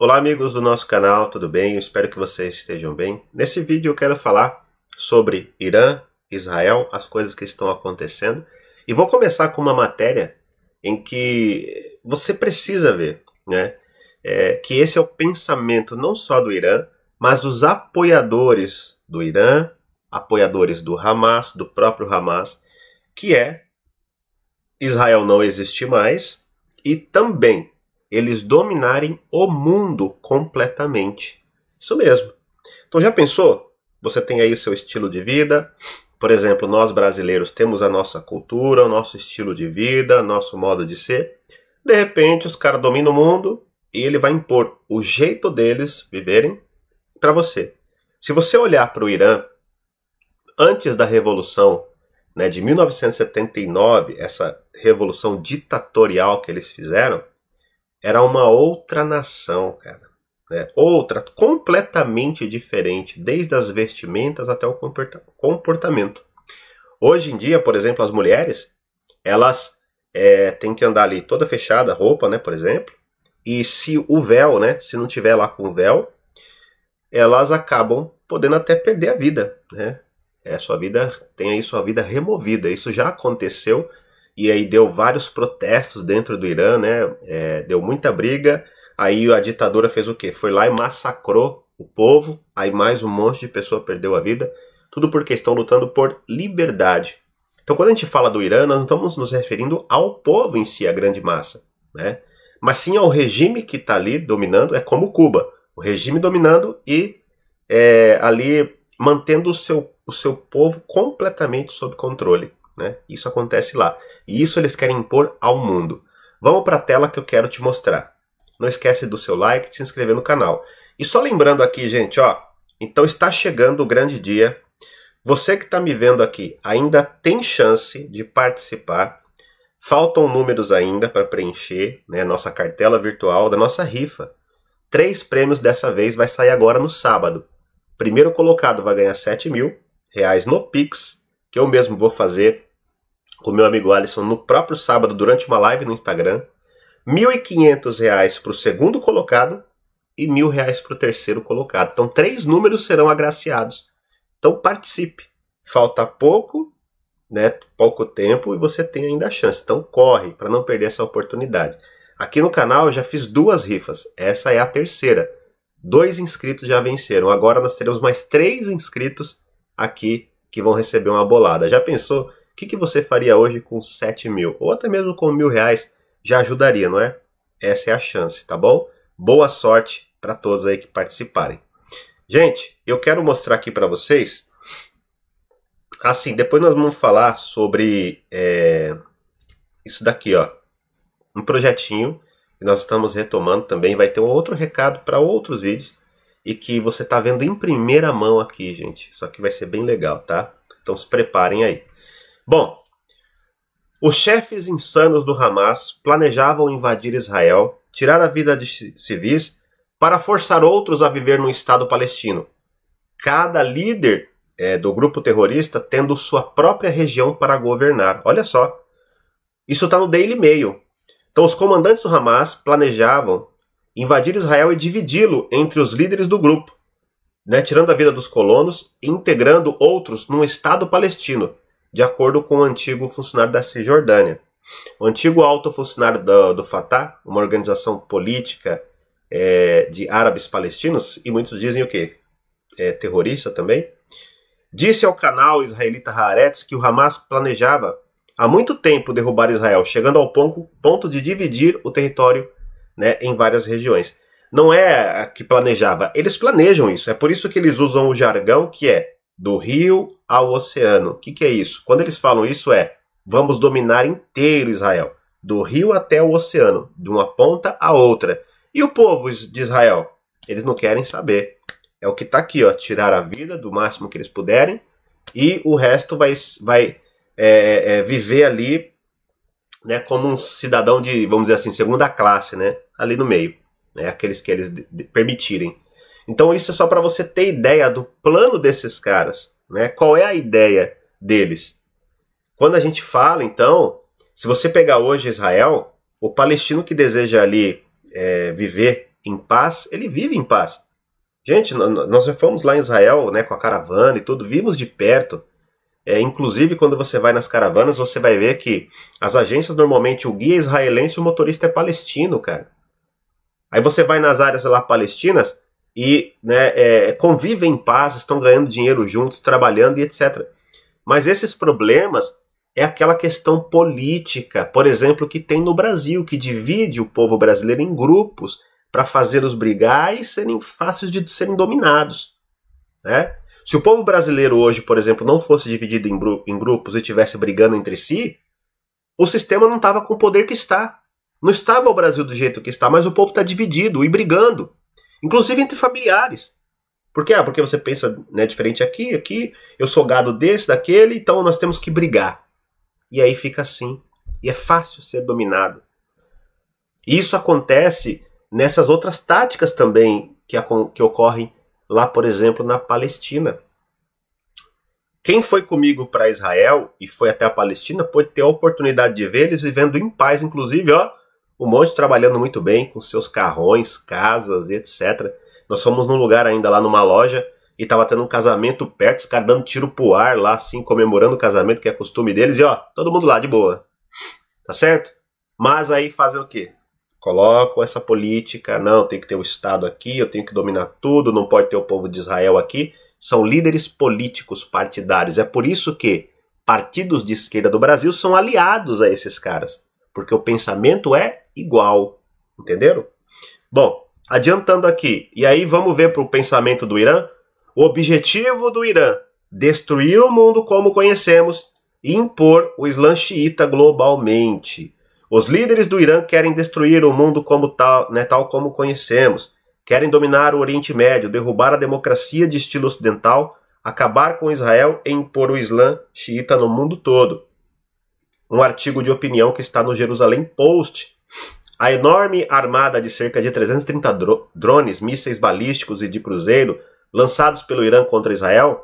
Olá, amigos do nosso canal, tudo bem? Eu espero que vocês estejam bem. Nesse vídeo eu quero falar sobre Irã, Israel, as coisas que estão acontecendo. E vou começar com uma matéria em que você precisa ver, né? É, que esse é o pensamento não só do Irã, mas dos apoiadores do Irã, apoiadores do Hamas, do próprio Hamas, que é Israel não existe mais e também eles dominarem o mundo completamente. Isso mesmo. Então já pensou? Você tem aí o seu estilo de vida. Por exemplo, nós brasileiros temos a nossa cultura, o nosso estilo de vida, nosso modo de ser. De repente, os caras dominam o mundo e ele vai impor o jeito deles viverem para você. Se você olhar para o Irã, antes da revolução né, de 1979, essa revolução ditatorial que eles fizeram, era uma outra nação, cara. Né? Outra, completamente diferente, desde as vestimentas até o comportamento. Hoje em dia, por exemplo, as mulheres, elas é, têm que andar ali toda fechada, roupa, né, por exemplo. E se o véu, né, se não tiver lá com o véu, elas acabam podendo até perder a vida, né? É, sua vida tem aí sua vida removida. Isso já aconteceu e aí deu vários protestos dentro do Irã, né? É, deu muita briga. Aí a ditadura fez o quê? Foi lá e massacrou o povo. Aí mais um monte de pessoa perdeu a vida. Tudo porque estão lutando por liberdade. Então, quando a gente fala do Irã, nós não estamos nos referindo ao povo em si, a grande massa, né? Mas sim ao regime que está ali dominando. É como Cuba, o regime dominando e é, ali mantendo o seu, o seu povo completamente sob controle. Né? Isso acontece lá. E isso eles querem impor ao mundo. Vamos para a tela que eu quero te mostrar. Não esquece do seu like, de se inscrever no canal. E só lembrando aqui, gente, ó, então está chegando o grande dia. Você que está me vendo aqui ainda tem chance de participar. Faltam números ainda para preencher né, nossa cartela virtual da nossa rifa. Três prêmios dessa vez vai sair agora no sábado. Primeiro colocado vai ganhar 7 mil reais no Pix, que eu mesmo vou fazer com meu amigo Alisson no próprio sábado durante uma live no Instagram. R$ 1.500 para o segundo colocado e R$ 1.000 para o terceiro colocado. Então, três números serão agraciados. Então, participe. Falta pouco, né, pouco tempo e você tem ainda a chance. Então, corre para não perder essa oportunidade. Aqui no canal eu já fiz duas rifas. Essa é a terceira. Dois inscritos já venceram. Agora nós teremos mais três inscritos aqui que vão receber uma bolada. Já pensou? que, que você faria hoje com 7 mil? Ou até mesmo com mil reais já ajudaria, não é? Essa é a chance, tá bom? Boa sorte para todos aí que participarem. Gente, eu quero mostrar aqui para vocês. Assim, depois nós vamos falar sobre é, isso daqui, ó. Um projetinho que nós estamos retomando também. Vai ter um outro recado para outros vídeos e que você está vendo em primeira mão aqui, gente. Isso aqui vai ser bem legal, tá? Então se preparem aí. Bom, os chefes insanos do Hamas planejavam invadir Israel, tirar a vida de civis, para forçar outros a viver num Estado palestino. Cada líder é, do grupo terrorista tendo sua própria região para governar. Olha só. Isso está no Daily Mail. Então, os comandantes do Hamas planejavam invadir Israel e dividi-lo entre os líderes do grupo, né, tirando a vida dos colonos e integrando outros num Estado palestino de acordo com o um antigo funcionário da Cisjordânia. O antigo alto funcionário do, do Fatah, uma organização política é, de árabes palestinos, e muitos dizem o quê? É, terrorista também, disse ao canal israelita Haaretz que o Hamas planejava há muito tempo derrubar Israel, chegando ao ponto de dividir o território né, em várias regiões. Não é a que planejava, eles planejam isso, é por isso que eles usam o jargão que é do rio ao oceano. O que, que é isso? Quando eles falam isso, é vamos dominar inteiro Israel, do rio até o oceano, de uma ponta a outra. E o povo de Israel? Eles não querem saber. É o que está aqui, ó, tirar a vida do máximo que eles puderem e o resto vai, vai é, é, é, viver ali né, como um cidadão de, vamos dizer assim, segunda classe, né, ali no meio, né, aqueles que eles permitirem. Então isso é só para você ter ideia do plano desses caras, né? Qual é a ideia deles? Quando a gente fala, então, se você pegar hoje Israel, o palestino que deseja ali é, viver em paz, ele vive em paz. Gente, nós já fomos lá em Israel, né, com a caravana e tudo, vimos de perto. É, inclusive, quando você vai nas caravanas, você vai ver que as agências normalmente o guia é israelense e o motorista é palestino, cara. Aí você vai nas áreas lá palestinas, e né, é, convivem em paz, estão ganhando dinheiro juntos, trabalhando e etc. Mas esses problemas é aquela questão política, por exemplo, que tem no Brasil, que divide o povo brasileiro em grupos para fazê-los brigar e serem fáceis de serem dominados. Né? Se o povo brasileiro hoje, por exemplo, não fosse dividido em, gru em grupos e estivesse brigando entre si, o sistema não estava com o poder que está. Não estava o Brasil do jeito que está, mas o povo está dividido e brigando. Inclusive entre familiares. Por quê? Ah, porque você pensa né, diferente aqui, aqui, eu sou gado desse, daquele, então nós temos que brigar. E aí fica assim. E é fácil ser dominado. Isso acontece nessas outras táticas também que, que ocorrem lá, por exemplo, na Palestina. Quem foi comigo para Israel e foi até a Palestina pode ter a oportunidade de ver eles vivendo em paz, inclusive, ó, um monte trabalhando muito bem com seus carrões, casas e etc. Nós fomos num lugar ainda lá numa loja e tava tendo um casamento perto, os caras dando tiro pro ar lá, assim, comemorando o casamento, que é costume deles, e ó, todo mundo lá de boa. Tá certo? Mas aí fazem o quê? Colocam essa política, não, tem que ter o um Estado aqui, eu tenho que dominar tudo, não pode ter o povo de Israel aqui. São líderes políticos partidários. É por isso que partidos de esquerda do Brasil são aliados a esses caras. Porque o pensamento é igual. Entenderam? Bom, adiantando aqui, e aí vamos ver para o pensamento do Irã. O objetivo do Irã: destruir o mundo como conhecemos e impor o Islã xiita globalmente. Os líderes do Irã querem destruir o mundo como tal, né, tal como conhecemos. Querem dominar o Oriente Médio, derrubar a democracia de estilo ocidental, acabar com Israel e impor o Islã xiita no mundo todo. Um artigo de opinião que está no Jerusalém Post, a enorme armada de cerca de 330 drones, mísseis balísticos e de cruzeiro lançados pelo Irã contra Israel,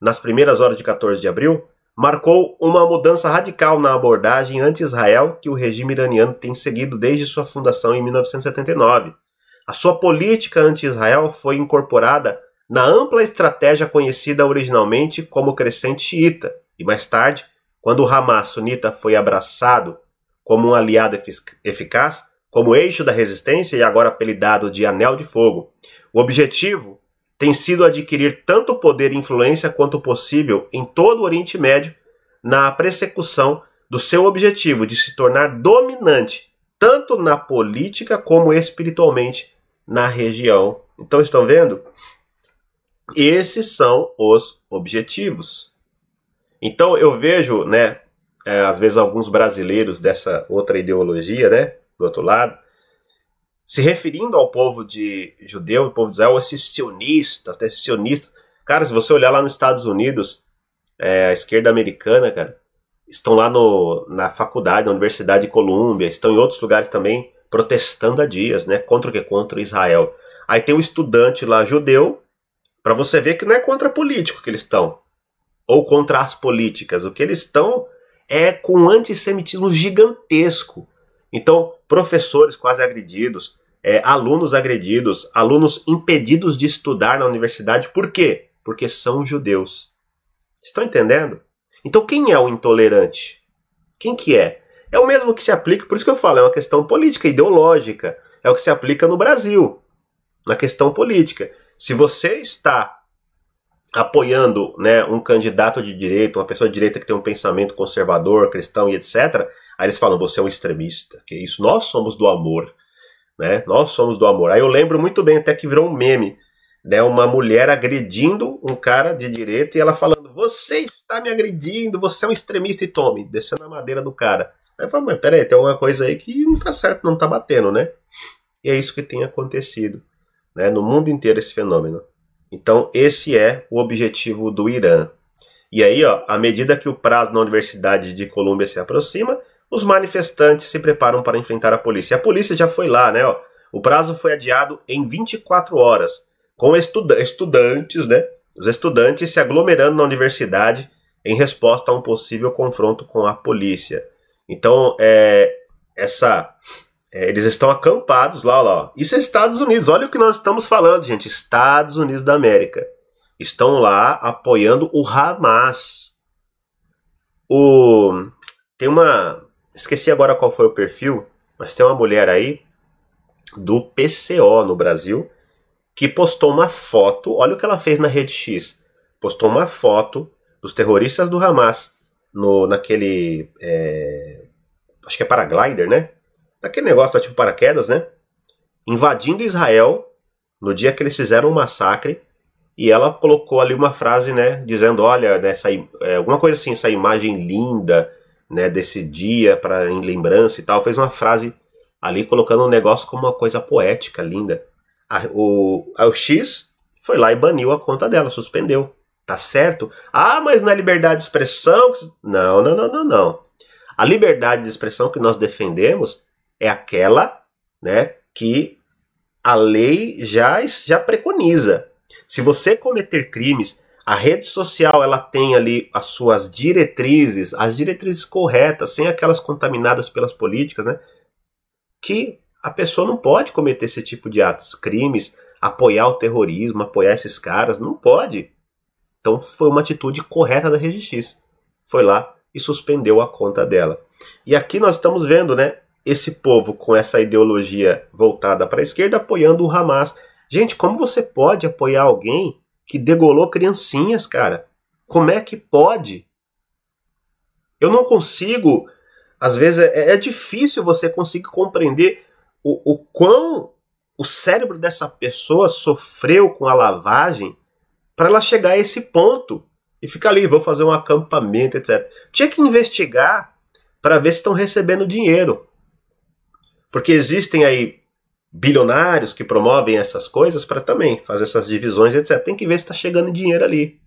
nas primeiras horas de 14 de abril, marcou uma mudança radical na abordagem anti-Israel que o regime iraniano tem seguido desde sua fundação em 1979. A sua política anti-Israel foi incorporada na ampla estratégia conhecida originalmente como Crescente Xiita, e mais tarde, quando o Hamas sunita foi abraçado como um aliado efic eficaz, como eixo da resistência e agora apelidado de Anel de Fogo. O objetivo tem sido adquirir tanto poder e influência quanto possível em todo o Oriente Médio na persecução do seu objetivo de se tornar dominante, tanto na política como espiritualmente na região. Então, estão vendo? Esses são os objetivos. Então, eu vejo, né, é, às vezes alguns brasileiros dessa outra ideologia, né, do outro lado, se referindo ao povo de judeu, o povo de Israel, esses sionistas, até né, esses sionistas. Cara, se você olhar lá nos Estados Unidos, é, a esquerda americana, cara, estão lá no, na faculdade, na Universidade de Colômbia, estão em outros lugares também, protestando há dias, né? Contra o que? Contra Israel. Aí tem um estudante lá judeu, para você ver que não é contra político que eles estão, ou contra as políticas. O que eles estão é com um antissemitismo gigantesco. Então, professores quase agredidos, é, alunos agredidos, alunos impedidos de estudar na universidade, por quê? Porque são judeus. Estão entendendo? Então, quem é o intolerante? Quem que é? É o mesmo que se aplica, por isso que eu falo, é uma questão política, ideológica. É o que se aplica no Brasil, na questão política. Se você está apoiando né, um candidato de direita, uma pessoa de direita que tem um pensamento conservador, cristão e etc., Aí eles falam, você é um extremista, que isso, nós somos do amor, né? Nós somos do amor. Aí eu lembro muito bem, até que virou um meme, né? Uma mulher agredindo um cara de direita e ela falando, você está me agredindo, você é um extremista e tome, descendo a madeira do cara. Aí eu falo, mas peraí, tem alguma coisa aí que não tá certo, não tá batendo, né? E é isso que tem acontecido, né? No mundo inteiro esse fenômeno. Então esse é o objetivo do Irã, e aí, ó, à medida que o prazo na Universidade de Colômbia se aproxima, os manifestantes se preparam para enfrentar a polícia. A polícia já foi lá, né? Ó, o prazo foi adiado em 24 horas, com estuda estudantes, né? Os estudantes se aglomerando na universidade em resposta a um possível confronto com a polícia. Então, é, essa, é, eles estão acampados lá, lá. Ó. Isso é Estados Unidos. Olha o que nós estamos falando, gente. Estados Unidos da América estão lá apoiando o Hamas. O tem uma Esqueci agora qual foi o perfil, mas tem uma mulher aí do PCO no Brasil que postou uma foto. Olha o que ela fez na rede X. Postou uma foto dos terroristas do Hamas no, naquele. É, acho que é paraglider, né? Naquele negócio tá tipo paraquedas, né? Invadindo Israel no dia que eles fizeram o um massacre. E ela colocou ali uma frase, né? Dizendo: olha, né, essa é, alguma coisa assim, essa imagem linda né, desse dia para em lembrança e tal, fez uma frase ali colocando o um negócio como uma coisa poética, linda. A, o, a, o X foi lá e baniu a conta dela, suspendeu. Tá certo? Ah, mas na é liberdade de expressão. Não, não, não, não, não. A liberdade de expressão que nós defendemos é aquela né, que a lei já, já preconiza. Se você cometer crimes a rede social ela tem ali as suas diretrizes, as diretrizes corretas, sem aquelas contaminadas pelas políticas, né? Que a pessoa não pode cometer esse tipo de atos, crimes, apoiar o terrorismo, apoiar esses caras, não pode. Então foi uma atitude correta da RegiX. Foi lá e suspendeu a conta dela. E aqui nós estamos vendo, né, esse povo com essa ideologia voltada para a esquerda apoiando o Hamas. Gente, como você pode apoiar alguém que degolou criancinhas, cara. Como é que pode? Eu não consigo. Às vezes é, é difícil você conseguir compreender o, o quão o cérebro dessa pessoa sofreu com a lavagem para ela chegar a esse ponto e ficar ali, vou fazer um acampamento, etc. Tinha que investigar para ver se estão recebendo dinheiro. Porque existem aí bilionários que promovem essas coisas para também fazer essas divisões, etc. Tem que ver se está chegando dinheiro ali.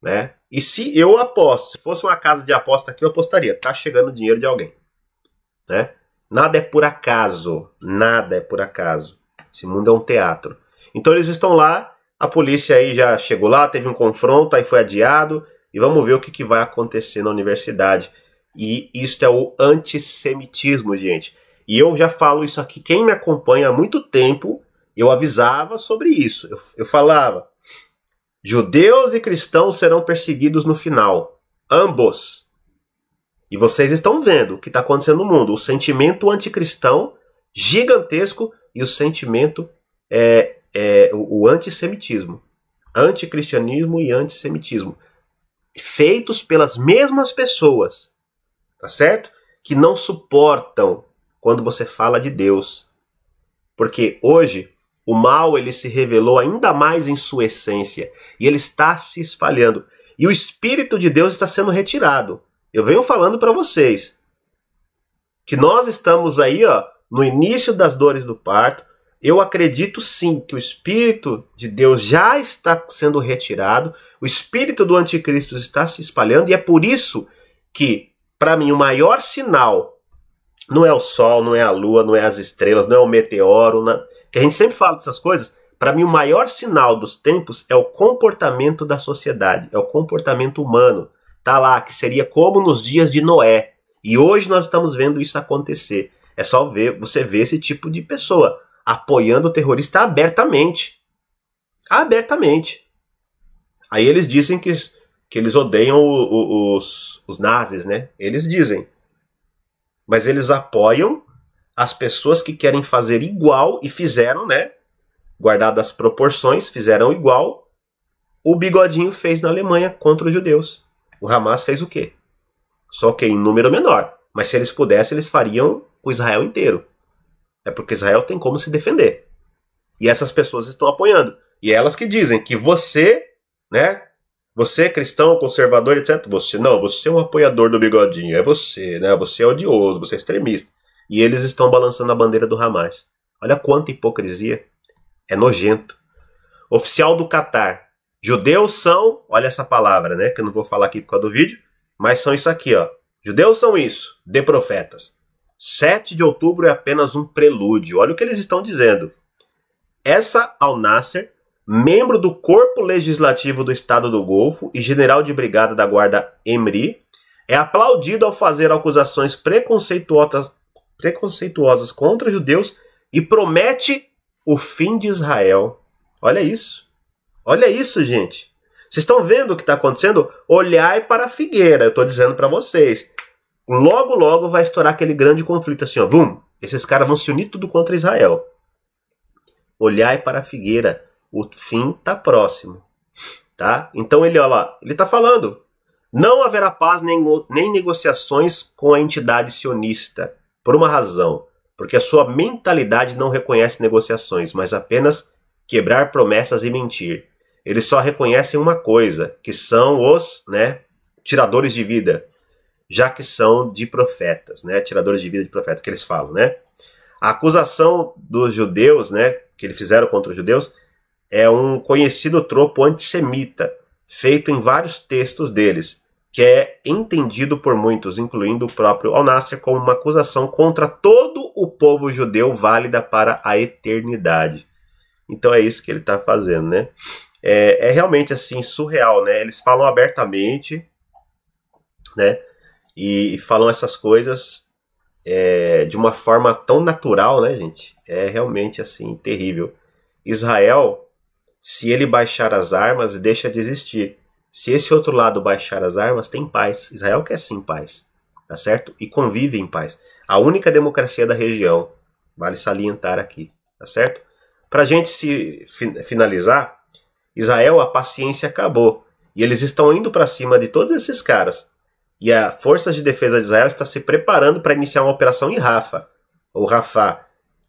Né? E se eu aposto, se fosse uma casa de aposta aqui, eu apostaria, está chegando dinheiro de alguém. Né? Nada é por acaso, nada é por acaso. Esse mundo é um teatro. Então eles estão lá, a polícia aí já chegou lá, teve um confronto, aí foi adiado, e vamos ver o que, que vai acontecer na universidade. E isso é o antissemitismo, gente. E eu já falo isso aqui, quem me acompanha há muito tempo, eu avisava sobre isso. Eu, eu falava: judeus e cristãos serão perseguidos no final, ambos. E vocês estão vendo o que está acontecendo no mundo: o sentimento anticristão gigantesco e o sentimento, é, é, o, o antissemitismo. Anticristianismo e antissemitismo. Feitos pelas mesmas pessoas, tá certo? Que não suportam quando você fala de Deus. Porque hoje o mal ele se revelou ainda mais em sua essência e ele está se espalhando e o espírito de Deus está sendo retirado. Eu venho falando para vocês que nós estamos aí, ó, no início das dores do parto. Eu acredito sim que o espírito de Deus já está sendo retirado, o espírito do anticristo está se espalhando e é por isso que para mim o maior sinal não é o sol, não é a lua, não é as estrelas, não é o meteoro. Não... Né? Que a gente sempre fala dessas coisas. Para mim, o maior sinal dos tempos é o comportamento da sociedade, é o comportamento humano. Tá lá, que seria como nos dias de Noé. E hoje nós estamos vendo isso acontecer. É só ver, você ver esse tipo de pessoa apoiando o terrorista abertamente. Abertamente. Aí eles dizem que, que eles odeiam o, o, os, os nazis, né? Eles dizem mas eles apoiam as pessoas que querem fazer igual e fizeram, né? Guardadas as proporções, fizeram igual o Bigodinho fez na Alemanha contra os judeus. O Hamas fez o quê? Só que em número menor. Mas se eles pudessem, eles fariam o Israel inteiro. É porque Israel tem como se defender. E essas pessoas estão apoiando. E é elas que dizem que você, né, você é cristão, conservador, etc. Você não, você é um apoiador do bigodinho, é você, né? Você é odioso, você é extremista. E eles estão balançando a bandeira do Hamas. Olha quanta hipocrisia. É nojento. Oficial do Catar. Judeus são, olha essa palavra, né? Que eu não vou falar aqui por causa do vídeo, mas são isso aqui, ó. Judeus são isso, de profetas. 7 de outubro é apenas um prelúdio. Olha o que eles estão dizendo. Essa Al-Nasser membro do Corpo Legislativo do Estado do Golfo e general de brigada da Guarda Emri, é aplaudido ao fazer acusações preconceituosas, preconceituosas contra judeus e promete o fim de Israel. Olha isso. Olha isso, gente. Vocês estão vendo o que está acontecendo? Olhai para a figueira, eu estou dizendo para vocês. Logo, logo vai estourar aquele grande conflito assim, ó. Vum! Esses caras vão se unir tudo contra Israel. Olhai para a figueira o fim está próximo. Tá? Então ele, olha lá, ele está falando. Não haverá paz nem, nem negociações com a entidade sionista, por uma razão, porque a sua mentalidade não reconhece negociações, mas apenas quebrar promessas e mentir. Eles só reconhecem uma coisa, que são os né, tiradores de vida, já que são de profetas, né, tiradores de vida de profeta, que eles falam. Né? A acusação dos judeus, né, que eles fizeram contra os judeus, é um conhecido tropo antissemita, feito em vários textos deles, que é entendido por muitos, incluindo o próprio Al-Nasser, como uma acusação contra todo o povo judeu válida para a eternidade. Então é isso que ele está fazendo, né? É, é, realmente assim surreal, né? Eles falam abertamente, né? E, e falam essas coisas é, de uma forma tão natural, né, gente? É realmente assim terrível. Israel se ele baixar as armas, deixa de existir. Se esse outro lado baixar as armas, tem paz. Israel quer sim paz, tá certo? E convive em paz. A única democracia da região, vale salientar aqui, tá certo? Para a gente se finalizar, Israel, a paciência acabou. E eles estão indo para cima de todos esses caras. E a Força de Defesa de Israel está se preparando para iniciar uma operação em Rafa, ou Rafa.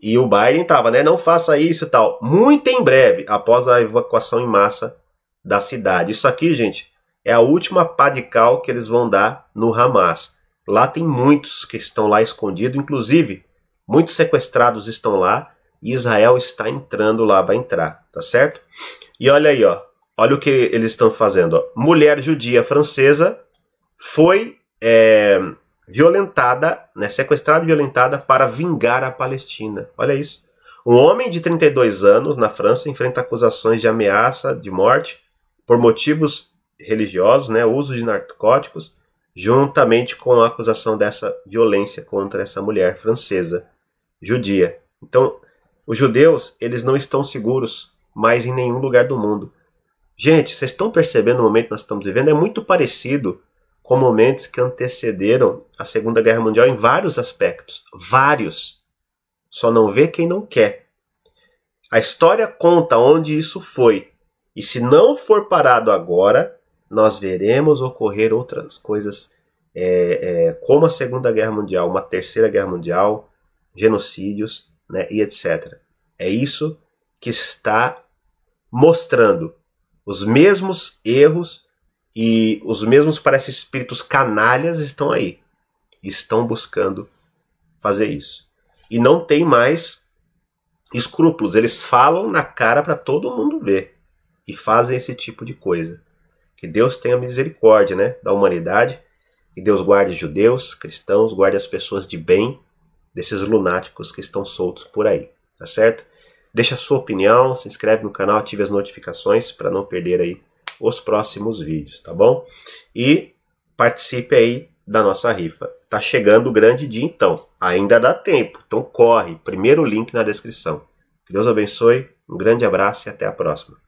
E o Biden tava, né? Não faça isso e tal. Muito em breve, após a evacuação em massa da cidade. Isso aqui, gente, é a última pá de cal que eles vão dar no Hamas. Lá tem muitos que estão lá escondidos, inclusive muitos sequestrados estão lá e Israel está entrando lá, vai entrar, tá certo? E olha aí, ó. Olha o que eles estão fazendo. Ó. Mulher judia francesa foi é, violentada, né, sequestrada e violentada para vingar a Palestina. Olha isso. Um homem de 32 anos na França enfrenta acusações de ameaça de morte por motivos religiosos, né, uso de narcóticos, juntamente com a acusação dessa violência contra essa mulher francesa judia. Então, os judeus, eles não estão seguros mais em nenhum lugar do mundo. Gente, vocês estão percebendo o momento que nós estamos vivendo? É muito parecido com momentos que antecederam a Segunda Guerra Mundial em vários aspectos. Vários. Só não vê quem não quer. A história conta onde isso foi. E se não for parado agora, nós veremos ocorrer outras coisas, é, é, como a Segunda Guerra Mundial, uma Terceira Guerra Mundial, genocídios né, e etc. É isso que está mostrando os mesmos erros e os mesmos parece espíritos canalhas estão aí. Estão buscando fazer isso. E não tem mais escrúpulos. Eles falam na cara para todo mundo ver. E fazem esse tipo de coisa. Que Deus tenha misericórdia né, da humanidade. Que Deus guarde judeus, cristãos, guarde as pessoas de bem desses lunáticos que estão soltos por aí. Tá certo? Deixa a sua opinião, se inscreve no canal, ative as notificações para não perder aí os próximos vídeos, tá bom? E participe aí da nossa rifa. Tá chegando o grande dia então, ainda dá tempo, então corre, primeiro link na descrição. Que Deus abençoe, um grande abraço e até a próxima.